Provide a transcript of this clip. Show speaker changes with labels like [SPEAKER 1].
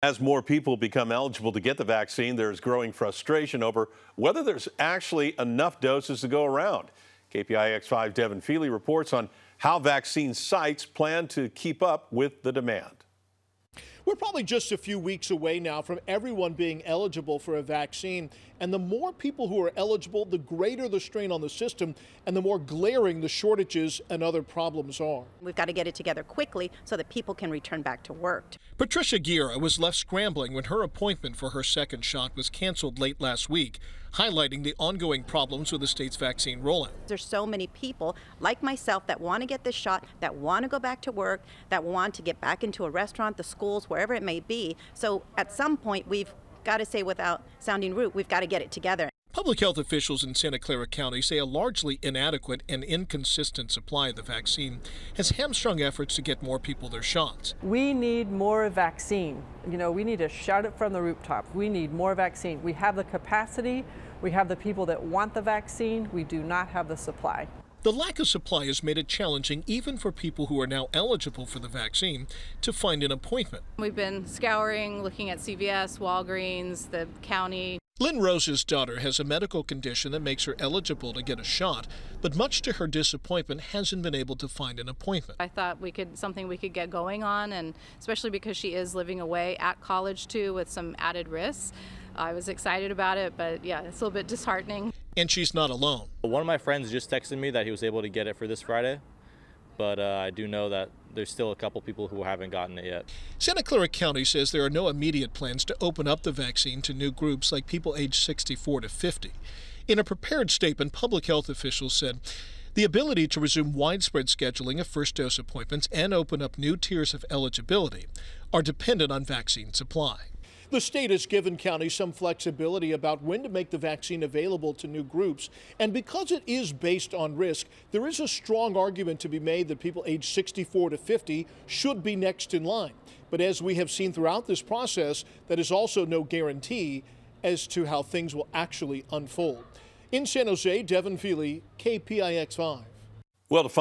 [SPEAKER 1] As more people become eligible to get the vaccine, there's growing frustration over whether there's actually enough doses to go around. KPIX5 Devin Feely reports on how vaccine sites plan to keep up with the demand. We're probably just a few weeks away now from everyone being eligible for a vaccine. And the more people who are eligible, the greater the strain on the system and the more glaring the shortages and other problems
[SPEAKER 2] are. We've got to get it together quickly so that people can return back to work.
[SPEAKER 1] Patricia Guerra was left scrambling when her appointment for her second shot was canceled late last week highlighting the ongoing problems with the state's vaccine rollout.
[SPEAKER 2] There's so many people like myself that want to get this shot, that want to go back to work, that want to get back into a restaurant, the schools, wherever it may be. So at some point, we've got to say without sounding rude, we've got to get it together.
[SPEAKER 1] Public health officials in Santa Clara County say a largely inadequate and inconsistent supply of the vaccine has hamstrung efforts to get more people their shots.
[SPEAKER 3] We need more vaccine. You know, we need to shout it from the rooftop. We need more vaccine. We have the capacity, we have the people that want the vaccine, we do not have the supply.
[SPEAKER 1] The lack of supply has made it challenging even for people who are now eligible for the vaccine to find an appointment.
[SPEAKER 3] We've been scouring, looking at CVS, Walgreens, the county,
[SPEAKER 1] Lynn Rose's daughter has a medical condition that makes her eligible to get a shot, but much to her disappointment hasn't been able to find an appointment.
[SPEAKER 3] I thought we could something we could get going on and especially because she is living away at college too with some added risks. I was excited about it, but yeah, it's a little bit disheartening.
[SPEAKER 1] And she's not alone. One of my friends just texted me that he was able to get it for this Friday but uh, I do know that there's still a couple people who haven't gotten it yet. Santa Clara County says there are no immediate plans to open up the vaccine to new groups like people aged 64 to 50. In a prepared statement, public health officials said the ability to resume widespread scheduling of first dose appointments and open up new tiers of eligibility are dependent on vaccine supply. The state has given counties some flexibility about when to make the vaccine available to new groups. And because it is based on risk, there is a strong argument to be made that people aged 64 to 50 should be next in line. But as we have seen throughout this process, that is also no guarantee as to how things will actually unfold. In San Jose, Devin Feely, KPIX 5. Well, to find